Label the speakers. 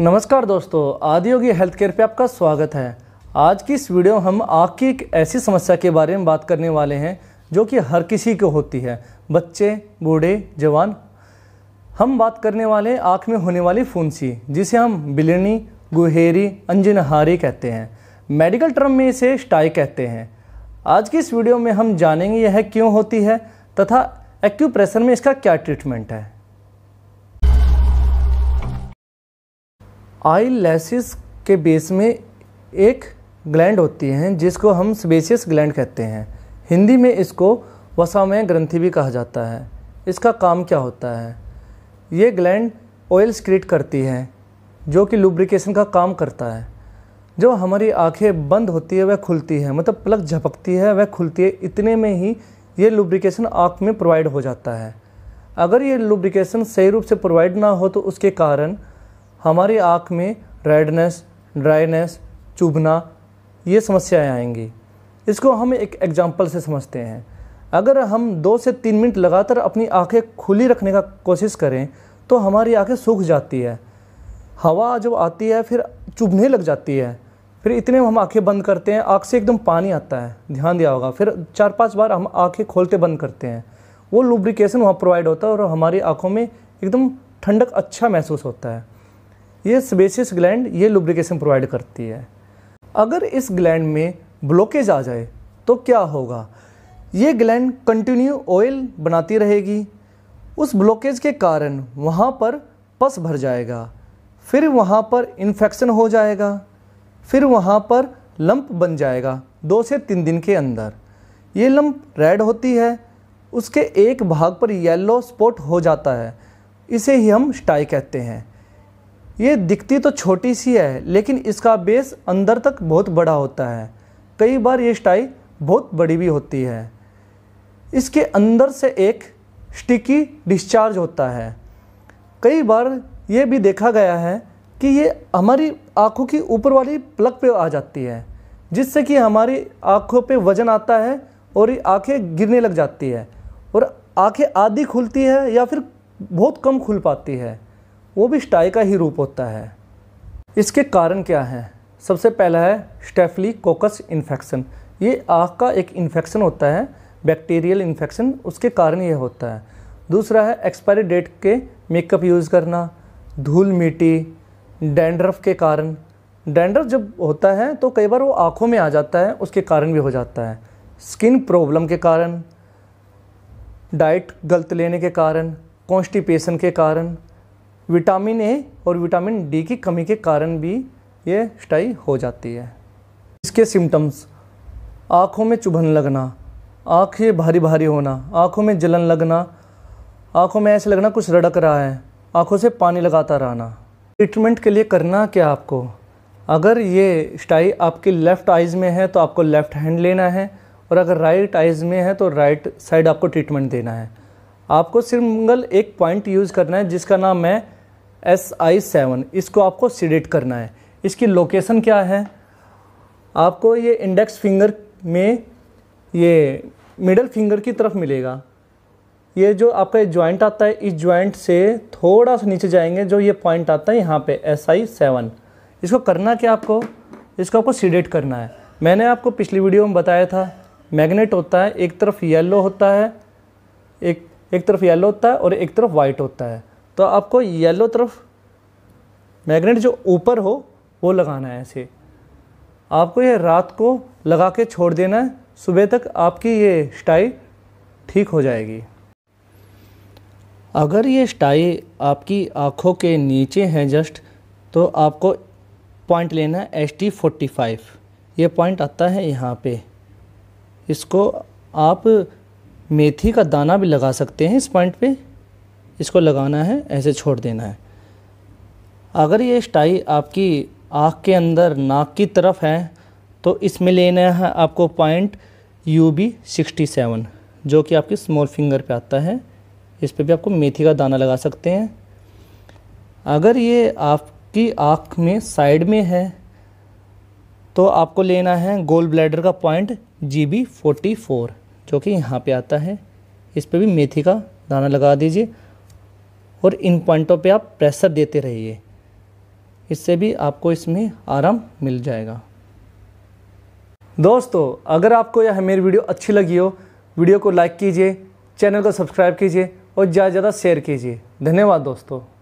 Speaker 1: नमस्कार दोस्तों Adiyogi health care पर आपका स्वागत है आज की इस वीडियो में हम आँख की एक ऐसी समस्या के बारे में बात करने वाले हैं जो कि हर किसी को होती है बच्चे बूढ़े जवान हम बात करने वाले आँख में होने वाली फुंसी जिसे हम बिलनी गुहेरी अंजनहारी कहते हैं मेडिकल टर्म में इसे स्टाई कहते हैं आज की इस वीडियो में हम जानेंगे यह क्यों होती है तथा एक्यूप्रेशर में इसका क्या ट्रीटमेंट है आई लैसिस के बेस में एक ग्लैंड होती हैं जिसको हम स्पेसियस ग्लैंड कहते हैं हिंदी में इसको वसामय ग्रंथि भी कहा जाता है इसका काम क्या होता है ये ग्लैंड ऑयल स्क्रीट करती है जो कि लुब्रिकेशन का काम करता है जो हमारी आंखें बंद होती है वह खुलती है मतलब प्लग झपकती है वह खुलती है इतने में ही ये लुब्रिकेशन आँख में प्रोवाइड हो जाता है अगर ये लुब्रिकेशन सही रूप से प्रोवाइड ना हो तो उसके कारण हमारी आँख में रेडनेस ड्राइनेस चुभना ये समस्याएं आएंगी इसको हम एक एग्जाम्पल से समझते हैं अगर हम दो से तीन मिनट लगातार अपनी आँखें खुली रखने का कोशिश करें तो हमारी आँखें सूख जाती है हवा जब आती है फिर चुभने लग जाती है फिर इतने हम आंखें बंद करते हैं आँख से एकदम पानी आता है ध्यान दिया होगा फिर चार पांच बार हम आंखें खोलते बंद करते हैं वो लुब्रिकेशन वहाँ प्रोवाइड होता है और हमारी आँखों में एकदम ठंडक अच्छा महसूस होता है ये स्पेसियस ग्लैंड ये लुब्रिकेशन प्रोवाइड करती है अगर इस ग्लैंड में ब्लॉकेज आ जाए तो क्या होगा ये ग्लैंड कंटिन्यू ऑयल बनाती रहेगी उस ब्लॉकेज के कारण वहाँ पर पस भर जाएगा फिर वहाँ पर इन्फेक्शन हो जाएगा फिर वहाँ पर लंप बन जाएगा दो से तीन दिन के अंदर ये लंप रेड होती है उसके एक भाग पर येलो स्पॉट हो जाता है इसे ही हम स्टाई कहते हैं ये दिखती तो छोटी सी है लेकिन इसका बेस अंदर तक बहुत बड़ा होता है कई बार ये स्टाई बहुत बड़ी भी होती है इसके अंदर से एक स्टिकी डिस्चार्ज होता है कई बार ये भी देखा गया है कि ये हमारी आँखों की ऊपर वाली प्लग पे आ जाती है जिससे कि हमारी आँखों पे वजन आता है और ये आँखें गिरने लग जाती है और आँखें आधी खुलती है या फिर बहुत कम खुल पाती है वो भी स्टाई का ही रूप होता है इसके कारण क्या हैं सबसे पहला है स्टेफली कोकस इन्फेक्शन ये आँख का एक इन्फेक्शन होता है बैक्टीरियल इन्फेक्शन उसके कारण ये होता है दूसरा है एक्सपायरी डेट के मेकअप यूज़ करना धूल मिट्टी डैंड्रफ के कारण डैंड्रफ जब होता है तो कई बार वो आँखों में आ जाता है उसके कारण भी हो जाता है स्किन प्रॉब्लम के कारण डाइट गलत लेने के कारण कॉन्स्टिपेशन के कारण विटामिन ए और विटामिन डी की कमी के कारण भी ये स्टाई हो जाती है इसके सिम्टम्स आँखों में चुभन लगना आँखें भारी भारी होना आँखों में जलन लगना आँखों में ऐसे लगना कुछ रड़क रहा है आँखों से पानी लगाता रहना ट्रीटमेंट के लिए करना क्या आपको अगर ये स्टाई आपकी लेफ़्ट आइज़ में है तो आपको लेफ़्ट हैंड लेना है और अगर राइट आइज़ में है तो राइट साइड आपको ट्रीटमेंट देना है आपको सिर्फ मंगल एक पॉइंट यूज़ करना है जिसका नाम है एस आई सेवन इसको आपको सीडेट करना है इसकी लोकेशन क्या है आपको ये इंडेक्स फिंगर में ये मिडल फिंगर की तरफ मिलेगा ये जो आपका जॉइंट आता है इस ज्वाइंट से थोड़ा सा नीचे जाएंगे जो ये पॉइंट आता है यहाँ पे एस आई सेवन इसको करना क्या आपको इसको आपको सीडेट करना है मैंने आपको पिछली वीडियो में बताया था मैग्नेट होता है एक तरफ येलो होता है एक एक तरफ येलो होता है और एक तरफ वाइट होता है तो आपको येलो तरफ मैग्नेट जो ऊपर हो वो लगाना है ऐसे आपको ये रात को लगा के छोड़ देना है सुबह तक आपकी ये स्टाई ठीक हो जाएगी अगर ये स्टाई आपकी आँखों के नीचे हैं जस्ट तो आपको पॉइंट लेना है एस टी फोर्टी फाइव ये पॉइंट आता है यहाँ पे इसको आप मेथी का दाना भी लगा सकते हैं इस पॉइंट पे इसको लगाना है ऐसे छोड़ देना है अगर ये स्टाई आपकी आँख के अंदर नाक की तरफ है तो इसमें लेना है आपको point U B sixty seven जो कि आपकी स्मॉल फिंगर पे आता है इस पर भी आपको मेथी का दाना लगा सकते हैं अगर ये आपकी आँख में साइड में है तो आपको लेना है गोल ब्लैडर का point G B forty four जो कि यहाँ पे आता है इस पर भी मेथी का दाना लगा दीजिए और इन पॉइंटों पे आप प्रेशर देते रहिए इससे भी आपको इसमें आराम मिल जाएगा दोस्तों अगर आपको यह मेरी वीडियो अच्छी लगी हो वीडियो को लाइक कीजिए चैनल को सब्सक्राइब कीजिए और ज़्यादा से ज़्यादा शेयर कीजिए धन्यवाद दोस्तों